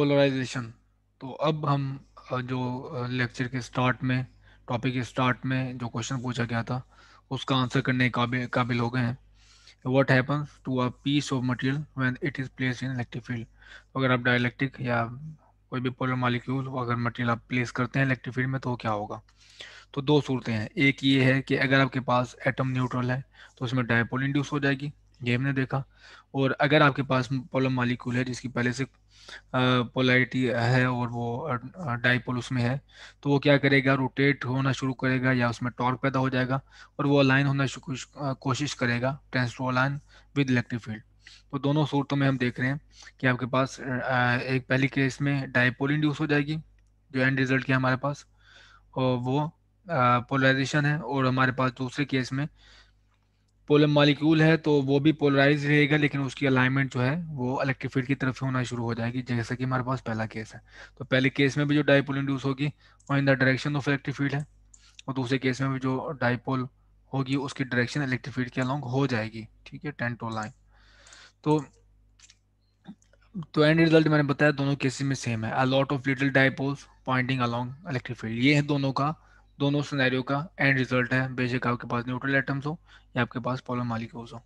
polarisation तो अब हम जो लेक्चर के स्टार्ट में टॉपिक के स्टार्ट में जो क्वेश्चन पूछा गया था उसका आंसर करने काबिल काबिल हो गए हैं what happens to a piece of material when it is place in electric field अगर आप डायलैक्ट्रिक या कोई भी पोलर मालिक्यूल अगर मटेरियल आप प्लेस करते हैं इलेक्ट्रिक फील्ड में तो क्या होगा तो दो सूरतें हैं एक ये है कि अगर आपके पास एटम न्यूट्रल है तो उसमें डायपोल इंड्यूस हो जाएगी ये हमने देखा और अगर आपके पास पोलम मालिकूल है जिसकी पहले से पोलाइटी है और वो डाइपोल उसमें है तो वो क्या करेगा रोटेट होना शुरू करेगा या उसमें टॉर्क पैदा हो जाएगा और वो अलाइन होना कोशिश करेगा tends to align with electric field तो दोनों सूरतों में हम देख रहे हैं कि आपके पास एक पहली केस में डाइपोल इंड्यूस हो जाएगी जो एंड रिजल्ट है हमारे पास और वो पोलराइजेशन है और हमारे पास दूसरे केस में पोलर मॉलिक्यूल है तो वो भी पोलराइज रहेगा लेकिन उसकी अलाइनमेंट जो है वो इलेक्ट्रिक फील्ड की तरफ से होना शुरू हो जाएगी जैसा कि हमारे पास पहला केस है तो पहले केस में भी जो डाइपोल इंड्यूस होगी वो in the direction of electric field है और दूसरे केस में भी जो डाइपोल होगी उसकी डायरेक्शन इलेक्ट्रिक फील्ड के अलॉन्ग हो जाएगी ठीक है टेंटो लाइन तो तो एंड रिजल्ट मैंने बताया दोनों केसेस में सेम है a lot of little dipoles pointing along electric field ये है दोनों का दोनों सिनेरियो का एंड रिजल्ट है बेशक आपके पास न्यूट्रल एटम्स हो या आपके पास पॉलर मालिक्यूल्स हो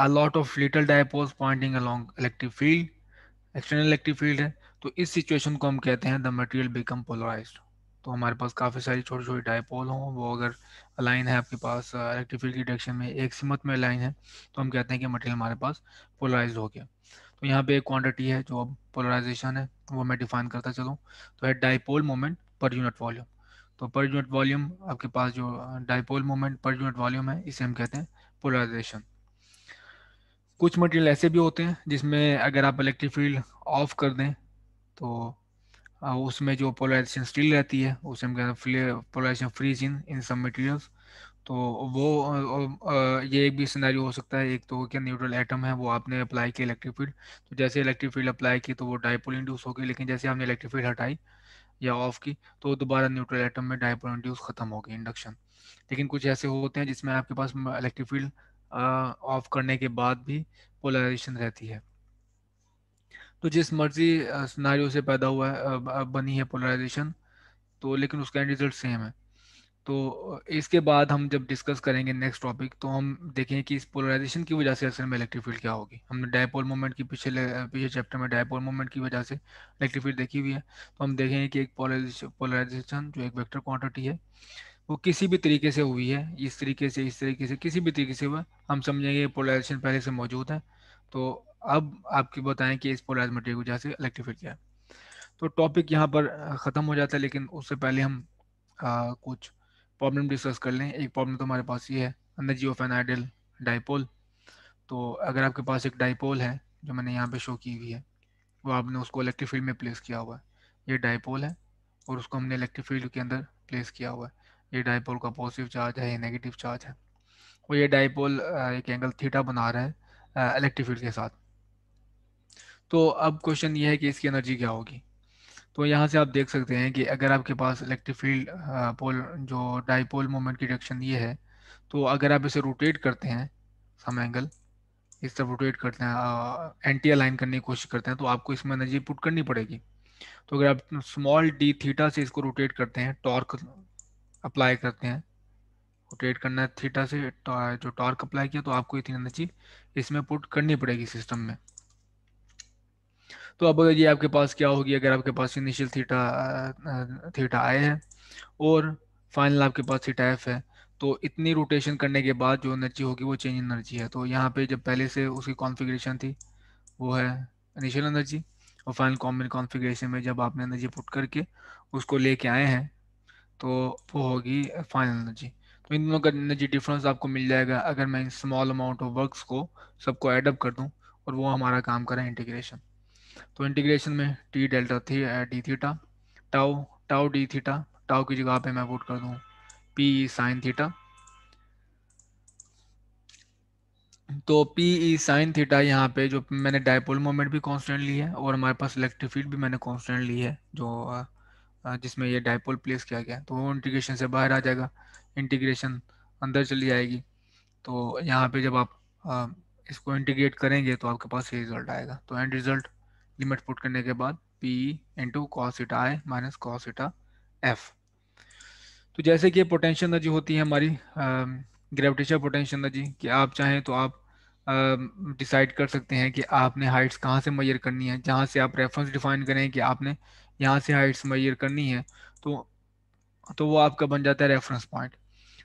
a lot of little dipoles pointing along electric field external electric field है तो इस सिचुएशन को हम कहते हैं द मटेरियल बिकम पोलराइज तो हमारे पास काफ़ी सारी छोटी छोटी डायपोल हों वो अगर अलाइन है आपके पास इलेक्ट्रिक uh, फील्ड की डायरेक्शन में एक सीमत में अलाइन है तो हम कहते हैं कि मटेरियल हमारे पास पोलराइज हो गया तो यहाँ पे एक क्वांटिटी है जो अब पोलराइजेशन है वो मैं डिफाइन करता चलूँ तो है dipole moment per unit volume तो पर यूनिट वॉल्यूम आपके पास जो dipole moment per unit volume है इसे हम कहते हैं पोलराइजेशन कुछ मटेरियल ऐसे भी होते हैं जिसमें अगर आप इलेक्ट्रिक फील्ड ऑफ कर दें तो उसमें जो पोलराइजेशन स्टिल रहती है उसे हम कहते हैं पोलराइजेशन फ्रीज इन इन सब मटेरियल्स तो वो ये एक भी सिनेरियो हो सकता है एक तो क्या न्यूट्रल एटम है वो आपने अप्लाई किया इलेक्ट्रिक फील्ड तो जैसे इलेक्ट्रिक फील्ड अप्लाई की तो वो डाइपोल इंड्यूस हो गई लेकिन जैसे आपने इलेक्ट्रिक फील्ड हटाई या ऑफ की तो दोबारा न्यूट्रल एटम में डायपोल इंड्यूस खत्म हो गई इंडक्शन लेकिन कुछ ऐसे होते हैं जिसमें आपके पास इलेक्ट्रिक फील्ड ऑफ करने के बाद भी पोलराइजेशन रहती है तो जिस मर्जी सिनारियों से पैदा हुआ है बनी है पोलराइजेशन तो लेकिन उसका एंड रिजल्ट सेम है तो इसके बाद हम जब डिस्कस करेंगे नेक्स्ट टॉपिक तो हम देखें कि इस पोलराइजेशन की वजह से असल में इलेक्ट्रिक फील्ड क्या होगी हमने डायपोल मोमेंट की पिछले पिछले चैप्टर में डायपोल मोमेंट की वजह से इलेक्ट्रिक फील्ड देखी हुई है तो हम देखेंगे कि एक पोलराइजेशन जो एक वेक्टर क्वांटिटी है वो किसी भी तरीके से हुई है इस तरीके से इस तरीके से किसी भी तरीके से हुआ हम समझेंगे पोलराइजेशन पहले से मौजूद है तो अब आपकी बताएं कि इस पोलराइज मटेरियल की वजह से इलेक्ट्रिक फील्ड क्या है तो टॉपिक यहाँ पर ख़त्म हो जाता है लेकिन उससे पहले हम आ, कुछ प्रॉब्लम डिस्कस कर लें एक प्रॉब्लम तो हमारे पास ये है जी ऑफ एन आइडल डाइपोल तो अगर आपके पास एक डाइपोल है जो मैंने यहाँ पे शो की हुई है वो आपने उसको इलेक्ट्रिक फील्ड में प्लेस किया हुआ है ये डाइपोल है और उसको हमने इलेक्ट्रिक फील्ड के अंदर प्लेस किया हुआ है ये डाइपोल का पॉजिटिव चार्ज है ये नेगेटिव चार्ज है और ये डाइपोल एक एंगल थीटा बना रहा है इलेक्ट्रिक फील्ड के साथ तो अब क्वेश्चन ये है कि इसकी एनर्जी क्या होगी तो यहाँ से आप देख सकते हैं कि अगर आपके पास इलेक्ट्रिक फील्ड पोल जो डाईपोल मोमेंट की डायरेक्शन ये है तो अगर आप इसे रोटेट करते हैं सम एंगल इस तरफ रोटेट करते हैं एंटी अलाइन करने की कोशिश करते हैं तो आपको इसमें एनर्जी पुट करनी पड़ेगी तो अगर आप स्मॉल डी थीटा से इसको रोटेट करते हैं टॉर्क अप्लाई करते हैं रोटेट करना है थीटा से तो, जो टॉर्क अप्लाई किया तो आपको इतनी एनर्जी इसमें पुट करनी पड़ेगी सिस्टम में तो अब ये आपके पास क्या होगी अगर आपके पास इनिशियल थीटा थीटा आए है और फाइनल आपके पास थीटा एफ है तो इतनी रोटेशन करने के बाद जो एनर्जी होगी वो चेंज एनर्जी है तो यहाँ पे जब पहले से उसकी कॉन्फ़िगरेशन थी वो है इनिशियल एनर्जी और फाइनल कॉमन कॉन्फ़िगरेशन में जब आपने एनर्जी पुट करके उसको लेके आए हैं तो वो होगी फाइनल एनर्जी तो इन दोनों का एनर्जी डिफरेंस आपको मिल जाएगा अगर मैं in small amount of works को सबको एडअप कर दूँ और वो हमारा काम करें इंटीग्रेशन तो इंटीग्रेशन में टी डेल्टा थी D theta tau tau D theta tau की जगह पे मैं वोट कर दूँ पी साइन थीटा तो पी ई साइन थीटा यहाँ पे जो मैंने डायपोल मोमेंट भी कांस्टेंट ली है और हमारे पास इलेक्ट्रिक फील्ड भी मैंने कांस्टेंट ली है जो eh, eh, जिसमें ये डायपोल प्लेस किया गया तो वो इंटीग्रेशन से बाहर आ जाएगा इंटीग्रेशन अंदर चली जाएगी तो यहाँ पे जब आप eh, इसको इंटीग्रेट करेंगे तो आपके पास ये रिजल्ट आएगा तो एंड रिजल्ट लिमिट पुट करने के बाद पी इंटू इटा आई माइनस इटा एफ तो जैसे कि पोटेंशियल एनर्जी होती है हमारी ग्रेविटेशन पोटेंशियल एनर्जी कि आप चाहें तो आप डिसाइड कर सकते हैं कि आपने हाइट्स कहाँ से मैयर करनी है जहाँ से आप रेफरेंस डिफाइन करें कि आपने यहाँ से हाइट्स मैयर करनी है तो तो वो आपका बन जाता है रेफरेंस पॉइंट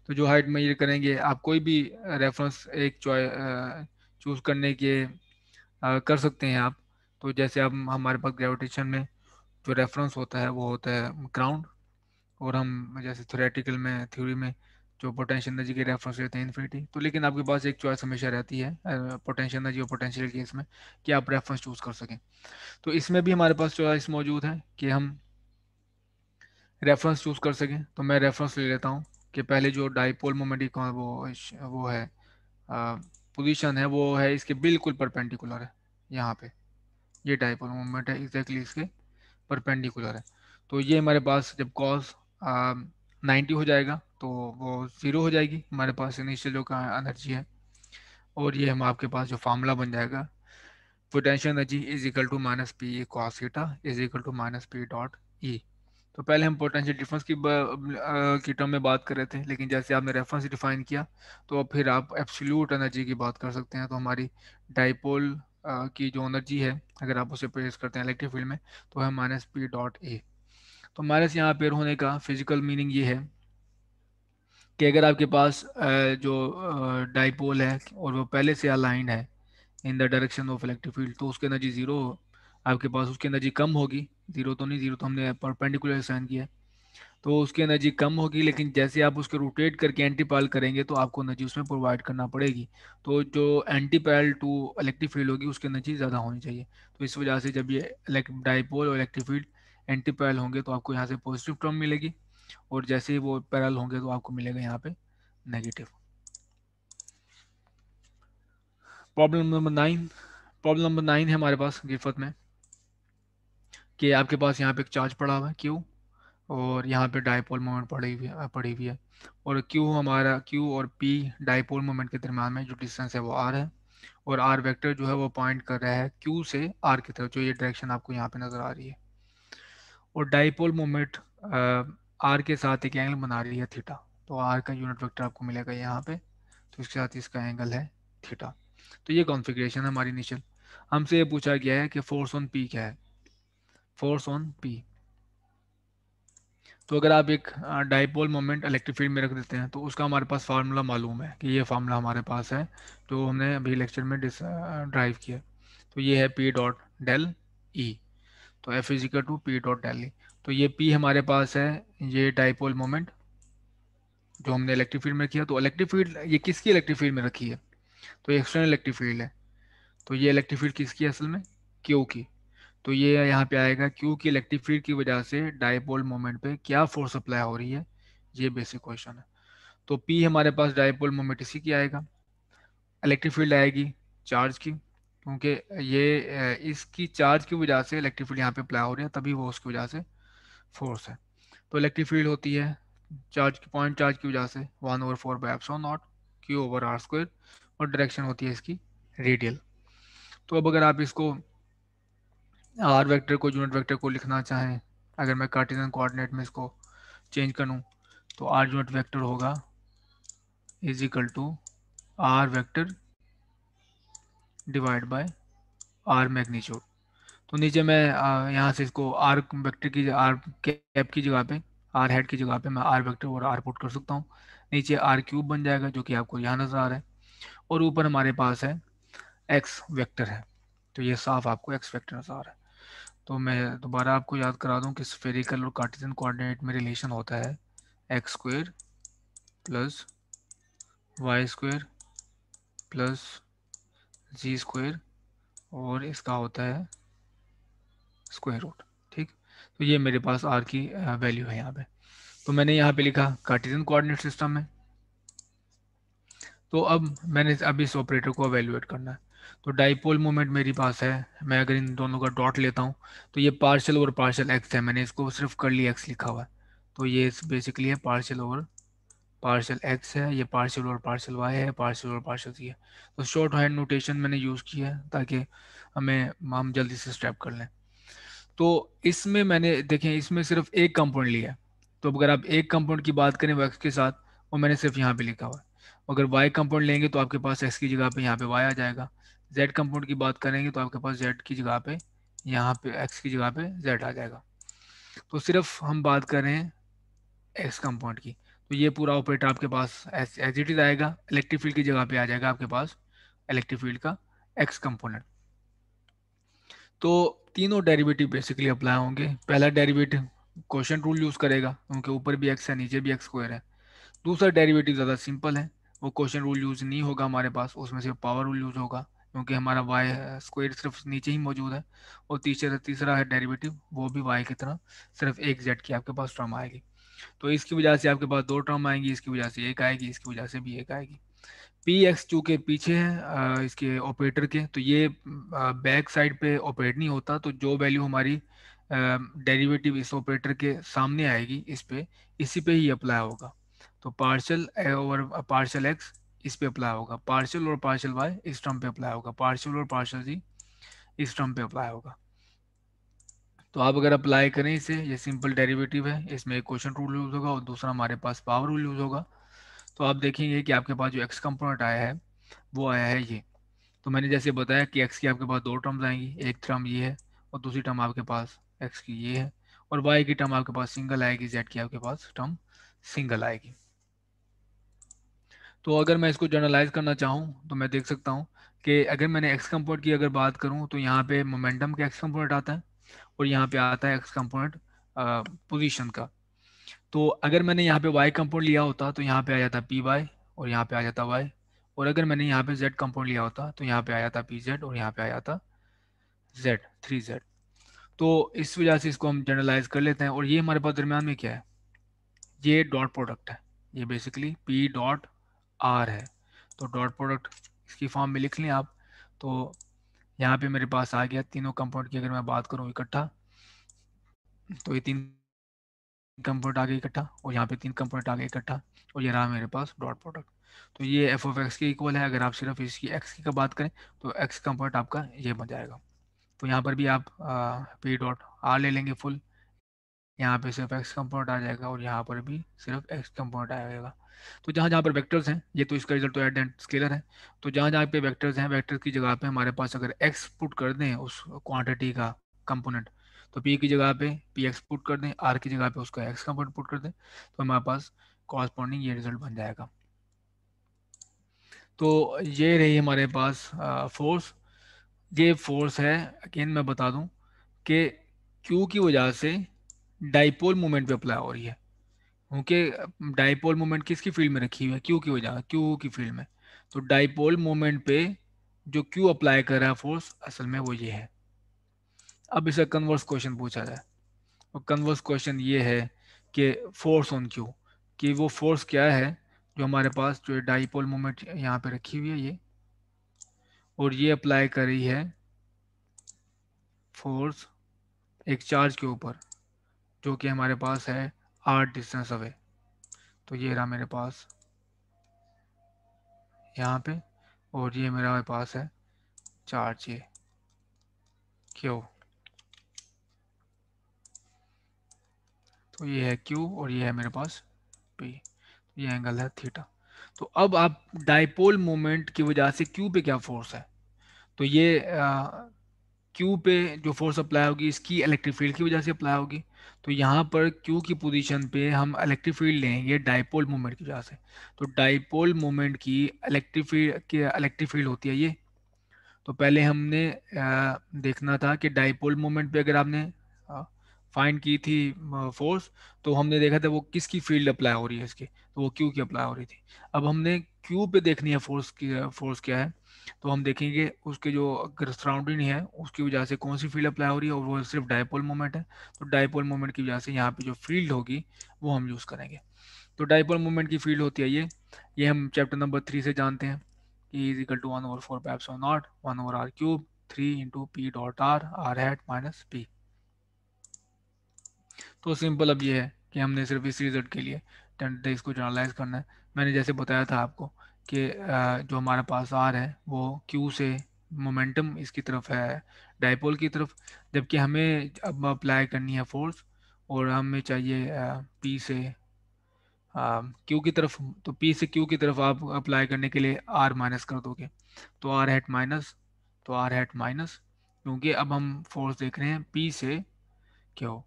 तो जो हाइट मैयर करेंगे आप कोई भी रेफरेंस एक चॉय चूज़ करने के आ, कर सकते हैं आप तो जैसे अब हमारे पास ग्रेविटेशन में जो रेफरेंस होता है वो होता है ग्राउंड और हम जैसे थोरेटिकल में थ्योरी में जो पोटेंशियल एनर्जी के रेफरेंस रहते हैं इन्फिनिटी तो लेकिन आपके पास एक चॉइस हमेशा रहती है पोटेंशियल एनर्जी और पोटेंशियल केस में कि आप रेफरेंस चूज़ कर सकें तो इसमें भी हमारे पास चॉइस मौजूद है कि हम रेफरेंस चूज़ कर सकें तो मैं रेफरेंस ले लेता हूँ कि पहले जो डाइपोल मोमेंट वो वो है पोजिशन है वो है इसके बिल्कुल परपेंडिकुलर है यहाँ पे ये डाइपोल मोमेंट है एग्जैक्टली इसके परपेंडिकुलर है तो ये हमारे पास जब कॉस नाइन्टी हो जाएगा तो वो ज़ीरो हो जाएगी हमारे पास इनिशियल जो का एनर्जी है और ये हम आपके पास जो फार्मूला बन जाएगा potential energy is equal to minus P cos theta is equal to minus P dot E तो पहले हम पोटेंशियल डिफरेंस की की टर्म में बात कर रहे थे लेकिन जैसे आपने रेफरेंस डिफाइन किया तो अब फिर आप एब्सोल्यूट एनर्जी की बात कर सकते हैं तो हमारी डाइपोल की जो एनर्जी है अगर आप उसे प्रेस करते हैं इलेक्ट्रिक फील्ड में तो है माइनस पी डॉट ए तो माइनस यहाँ पेयर होने का फिजिकल मीनिंग ये है कि अगर आपके पास जो डाइपोल है और वो पहले से अलाइंड है in the direction of electric field तो उसकी एनर्जी ज़ीरो आपके पास उसकी एनर्जी कम होगी ज़ीरो तो नहीं ज़ीरो तो हमने परपेंडिकुलर साइन किया है तो उसकी एनर्जी कम होगी लेकिन जैसे आप उसको रोटेट करके एंटी पैरल करेंगे तो आपको एनर्जी उसमें प्रोवाइड करना पड़ेगी तो जो anti parallel to electric field होगी उसकी एनर्जी ज़्यादा होनी चाहिए तो इस वजह से जब ये डाइपोल और इलेक्ट्रिक फील्ड एंटी पैरल होंगे तो आपको यहाँ से पॉजिटिव टर्म मिलेगी और जैसे ही वो पैरल होंगे तो आपको मिलेगा यहाँ पे negative problem number nine problem number nine है हमारे पास गिफत में कि आपके पास यहाँ पे एक चार्ज पड़ा हुआ है क्यू और यहाँ पे डायपोल मोमेंट पड़ी हुई पड़ी हुई है और Q हमारा Q और P डायपोल मोमेंट के दरम्यान में जो डिस्टेंस है वो R है और R वेक्टर जो है वो पॉइंट कर रहा है Q से R की तरफ जो ये डायरेक्शन आपको यहाँ पे नज़र आ रही है और डायपोल मोमेंट आर के साथ एक एंगल बना रही है थीटा तो आर का यूनिट वेक्टर आपको मिलेगा यहाँ पर तो इसके साथ इसका एंगल है थीटा तो ये कॉन्फिग्रेशन है हमारी इनिशियल हमसे ये पूछा गया है कि फोर्स ऑन पी क्या है फोर्स ऑन पी तो अगर आप एक डाइपोल मोमेंट इलेक्ट्रिक फील्ड में रख देते हैं तो उसका हमारे पास फार्मूला मालूम है कि ये फार्मूला हमारे पास है जो हमने अभी लेक्चर में डिस ड्राइव किया तो ये है पी डॉट डेल ई तो F is equal to P dot del E तो ये पी हमारे पास है ये डाइपोल मोमेंट जो हमने इलेक्ट्रिक फील्ड में किया तो इलेक्ट्रिक फील्ड ये किसकी इलेक्ट्रिक फील्ड में रखी है तो ये एक्सटर्नल इलेक्ट्रिक फील्ड है तो ये इलेक्ट्रिक फील्ड किसकी है असल में क्यू की तो ये यहाँ पे आएगा क्योंकि इलेक्ट्रिक फील्ड की वजह से डायपोल मोमेंट पे क्या फोर्स अप्लाई हो रही है ये बेसिक क्वेश्चन है तो पी हमारे पास डायपोल मोमेंट इसी की आएगा इलेक्ट्रिक फील्ड आएगी चार्ज की क्योंकि ये इसकी चार्ज की वजह से इलेक्ट्रिक फील्ड यहाँ पे अप्लाई हो रही है तभी वो उसकी वजह से फोर्स है तो इलेक्ट्रिक फील्ड होती है चार्ज की पॉइंट चार्ज की वजह से one over four pi epsilon naught Q over R square और डायरेक्शन होती है इसकी रेडियल तो अब अगर आप इसको आर वेक्टर को यूनिट वेक्टर को लिखना चाहें अगर मैं कार्टिजन कोऑर्डिनेट में इसको चेंज करूं तो आर यूनिट वेक्टर होगा is equal to R vector divide by R magnitude तो नीचे मैं यहाँ से इसको आर वेक्टर की आर कैप की जगह पे आर हेड की जगह पे मैं आर वेक्टर और आर पुट कर सकता हूँ नीचे आर क्यूब बन जाएगा जो कि आपको यहाँ नज़र आ रहा है और ऊपर हमारे पास है एक्स वेक्टर है तो ये साफ आपको एक्स वेक्टर नज़र आ रहा है तो मैं दोबारा आपको याद करा दूं कि स्फेरिकल और कार्टिजन कोऑर्डिनेट में रिलेशन होता है X square plus Y square plus Z square और इसका होता है स्क्वेयर रूट ठीक तो ये मेरे पास आर की वैल्यू है यहाँ पे तो मैंने यहाँ पे लिखा कार्टिजन कोऑर्डिनेट सिस्टम है तो अब मैंने अब इस ऑपरेटर को अवेल्यूएट करना है तो डाइपोल मोमेंट मेरे पास है मैं अगर इन दोनों का डॉट लेता हूँ तो ये पार्शल ओवर पार्शल एक्स है मैंने इसको सिर्फ कर लिया एक्स लिखा हुआ है तो ये बेसिकली है पार्शल ओवर पार्शल एक्स है ये पार्शल और पार्शल वाई है पार्शल और पार्शल सी है तो शॉर्ट हैंड नोटेशन मैंने यूज़ किया है ताकि हमें हम जल्दी से स्टेप कर लें तो इसमें मैंने देखें इसमें सिर्फ एक कंपाउंड लिया है तो अगर आप एक कंपाउंड की बात करें एक्स के साथ वो मैंने सिर्फ यहाँ पे लिखा हुआ है अगर वाई कंपाउंड लेंगे तो आपके पास एक्स की जगह पे यहाँ पे वाई आ जाएगा z कंपाउंड की बात करेंगे तो आपके पास z की जगह पे यहाँ पे x की जगह पे z आ जाएगा तो सिर्फ हम बात करें x कंपाउंड की तो ये पूरा ऑपरेटर आपके पास एज इट इज आएगा इलेक्ट्रिक फील्ड की जगह पे आ जाएगा आपके पास इलेक्ट्रिक फील्ड का एक्स कंपोनेंट तो तीनों डेरिवेटिव बेसिकली अप्लाई होंगे पहला डेरिवेटिव क्वेश्चन रूल यूज़ करेगा क्योंकि ऊपर भी एक्स है नीचे भी एक्स स्क्वायर है दूसरा डेरिवेटिव ज़्यादा सिंपल है वो क्वेश्चन रूल यूज़ नहीं होगा हमारे पास उसमें से पावर रूल यूज़ होगा क्योंकि हमारा वाई स्क्वेयर सिर्फ नीचे ही मौजूद है और तीसरा तीसरा है डेरिवेटिव वो भी वाई की तरह सिर्फ एक जेड की आपके पास ट्रम आएगी तो इसकी वजह से आपके पास दो ट्रम आएंगी इसकी वजह से एक आएगी इसकी वजह से भी एक आएगी पी एक्स चू के पीछे है इसके ऑपरेटर के तो ये बैक साइड पे ऑपरेट नहीं होता तो जो वैल्यू हमारी डेरिवेटिव इस ऑपरेटर के सामने आएगी इस पे इसी पे ही अप्लाई होगा तो पार्शल ओवर पार्शल एक्स इस पे अप्लाई होगा पार्शियल और पार्शियल बाय इस टर्म पे अप्लाई होगा पार्शियल और पार्शियल जी इस टर्म पे अप्लाई होगा तो आप अगर अप्लाई करें इसे ये सिंपल डेरिवेटिव है इसमें एक क्वेश्चन रूल यूज़ होगा और दूसरा हमारे पास पावर रूल यूज़ होगा तो आप देखेंगे कि आपके पास जो एक्स कंपोनेंट आया है वो आया है ये तो मैंने जैसे बताया कि एक्स की आपके पास दो टर्म्स आएंगी एक टर्म ये है और दूसरी टर्म आपके पास एक्स की ये है और वाई की टर्म आपके पास सिंगल आएगी जेड की आपके पास टर्म सिंगल आएगी तो अगर मैं इसको जर्नलाइज करना चाहूँ तो मैं देख सकता हूँ कि अगर मैंने एक्स कंपोनेंट की अगर बात करूँ तो यहाँ पे मोमेंटम का एक्स कंपोनेंट आता है और यहाँ पे आता है एक्स कंपोनेंट पोजीशन का तो अगर मैंने यहाँ पे वाई कंपोनेंट लिया होता तो यहाँ पे आ जाता पी वाई और यहाँ पे आ जाता वाई और अगर मैंने यहाँ पे जेड कंपोनेंट लिया होता तो यहाँ पे आ जाता पी जेड और यहाँ पे आ जाता जेड थ्री जेड तो इस वजह से इसको हम जनरलाइज कर लेते हैं और ये हमारे पास दरमियान में क्या है ये डॉट प्रोडक्ट है ये बेसिकली पी डॉट आर है तो डॉट प्रोडक्ट इसकी फॉर्म में लिख लें आप तो यहाँ पे मेरे पास आ गया तीनों कंपाउंड की अगर मैं बात करूँ इकट्ठा तो ये तीन कंपाउंड आ गए इकट्ठा और यहाँ पे तीन कंपाउंड आ गए इकट्ठा और ये रहा मेरे पास डॉट प्रोडक्ट तो ये एफ ऑफ एक्स के इक्वल है अगर आप सिर्फ इसकी एक्स की का बात करें तो एक्स कंपाउंड आपका ये बन जाएगा तो यहाँ पर भी आप पी डॉट आर ले लेंगे फुल यहाँ पे सिर्फ एक्स कंपोनेंट आ जाएगा और यहाँ पर भी सिर्फ एक्स कंपोनेंट आएगा तो जहाँ जहाँ पर वेक्टर्स हैं ये तो इसका रिजल्ट तो एड एंड स्केलर है तो जहाँ जहाँ पे वेक्टर्स हैं वेक्टर की जगह पे हमारे पास अगर एक्स पुट कर दें उस क्वांटिटी का कंपोनेंट तो पी की जगह पे पी एक्स पुट कर दें आर की जगह पे उसका एक्स कंपोनेंट पुट कर दें तो हमारे पास कॉरस्पॉन्डिंग ये रिजल्ट बन जाएगा तो ये रही हमारे पास फोर्स ये फोर्स है अगेन मैं बता दूँ कि क्यू की वजह से डाइपोल मोमेंट पे अप्लाई हो रही है ओके डाइपोल मोमेंट किसकी फील्ड में रखी हुई है क्यू की वजह क्यू की फील्ड में तो डाइपोल मोमेंट पे जो क्यू अप्लाई कर रहा है फोर्स असल में वो ये है अब इसे कन्वर्स क्वेश्चन पूछा जाए और कन्वर्स क्वेश्चन ये है कि फोर्स ऑन क्यू कि वो फोर्स क्या है जो हमारे पास जो डाइपोल मोमेंट यहाँ पे रखी हुई है ये और ये अप्लाई कर रही है फोर्स एक चार्ज के ऊपर जो कि हमारे पास है आठ डिस्टेंस अवे तो ये रहा मेरे पास यहाँ पे और ये मेरा पास है चार्ज ये क्यू तो ये है क्यू और ये है मेरे पास पी तो ये एंगल है थीटा तो अब आप डाइपोल मोमेंट की वजह से क्यू पे क्या फोर्स है तो ये क्यू पे जो फोर्स अप्लाई होगी इसकी इलेक्ट्रिक फील्ड की वजह से अप्लाई होगी तो यहाँ पर क्यू की पोजीशन पे हम इलेक्ट्रिक फील्ड लेंगे डाइपोल मोमेंट की वजह से तो डाइपोल मोमेंट की इलेक्ट्रिक फील्ड की इलेक्ट्रिक फील्ड होती है ये तो पहले हमने देखना था कि डाइपोल मोमेंट पे अगर आपने फाइंड की थी फोर्स तो हमने देखा था वो किसकी फील्ड अप्लाई हो रही है इसकी तो वो क्यू की अप्लाई हो रही थी अब हमने क्यू पे देखनी है फोर्स की फोर्स क्या है तो हम देखेंगे उसके जो अगर सराउंडिंग है उसकी वजह से कौन सी फील्ड अप्लाई हो रही है और वो सिर्फ डायपोल मोमेंट है तो डायपोल मोमेंट की वजह से यहाँ पे जो फील्ड होगी वो हम यूज़ करेंगे तो डायपोल मोमेंट की फील्ड होती है ये ये हम चैप्टर नंबर थ्री से जानते हैं कि is equal to one over four pi epsilon naught one over R cube three into P dot R R hat minus P तो सिंपल अब ये है कि हमने सिर्फ इस रिजल्ट के लिए टेंट इसको जर्नलाइज करना है मैंने जैसे बताया था आपको कि जो हमारे पास आर है वो क्यू से मोमेंटम इसकी तरफ है डाइपोल की तरफ जबकि हमें अब अप्लाई करनी है फोर्स और हमें चाहिए पी से क्यू की तरफ तो पी से क्यू की तरफ आप अप्लाई करने के लिए आर माइनस कर दोगे तो आर हैट माइनस तो आर हैट माइनस क्योंकि अब हम फोर्स देख रहे हैं पी से क्यों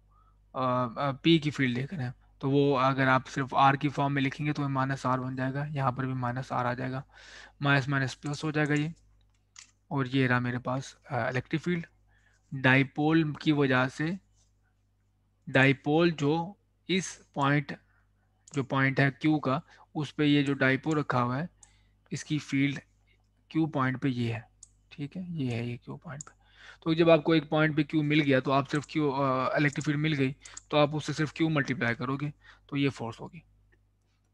पी की फील्ड देख रहे हैं तो वो अगर आप सिर्फ आर की फॉर्म में लिखेंगे तो माइनस आर बन जाएगा यहाँ पर भी माइनस आर आ जाएगा माइनस माइनस प्लस हो जाएगा ये और ये रहा मेरे पास इलेक्ट्रिक फील्ड डाइपोल की वजह से डाइपोल जो इस पॉइंट जो पॉइंट है क्यू का उस पे ये जो डाइपोल रखा हुआ है इसकी फील्ड क्यू पॉइंट पे ये है ठीक है ये है ये क्यू पॉइंट पे तो जब आपको एक पॉइंट पे क्यू मिल गया तो आप सिर्फ क्यू इलेक्ट्रिक फील्ड मिल गई तो आप उससे सिर्फ क्यू मल्टीप्लाई करोगे तो ये फोर्स होगी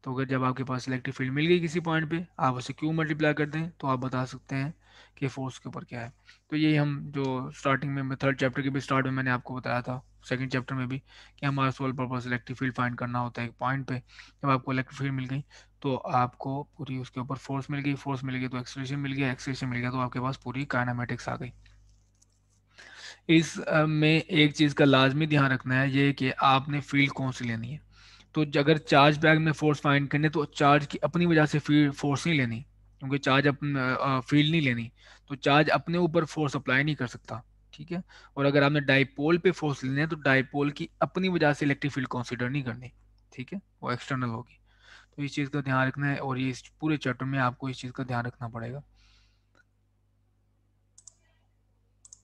तो अगर जब आपके पास इलेक्ट्रिक फील्ड मिल गई किसी पॉइंट पे आप उसे क्यू मल्टीप्लाई कर दें तो आप बता सकते हैं कि फोर्स के ऊपर क्या है तो यही हम जो स्टार्टिंग में थर्ड चैप्टर के भी स्टार्ट में मैंने आपको बताया था सेकेंड चैप्टर में भी कि हमारा sole purpose electric field find करना होता है एक पॉइंट पे जब आपको इलेक्ट्रिक फील्ड मिल गई तो आपको पूरी उसके ऊपर फोर्स मिल गई फोर्स मिल गई तो एक्सलेशन मिल गया एक्सलेशन मिल गया तो आपके पास पूरी काइनामेटिक्स आ गई इस में एक चीज़ का लाजमी ध्यान रखना है ये कि आपने फील्ड कौन सी लेनी है तो अगर चार्ज बैग में फोर्स फाइंड करने तो चार्ज की अपनी वजह से फील्ड फोर्स नहीं लेनी क्योंकि चार्ज अपन फील्ड नहीं लेनी तो चार्ज अपने ऊपर फोर्स अप्लाई नहीं कर सकता ठीक है और अगर आपने डाइपोल पे फोर्स लेने हैं तो डाइपोल की अपनी वजह से इलेक्ट्रिक फील्ड कंसिडर नहीं करनी ठीक है वो एक्सटर्नल होगी तो इस चीज़ का ध्यान रखना है और ये इस पूरे चैप्टर में आपको इस चीज़ का ध्यान रखना पड़ेगा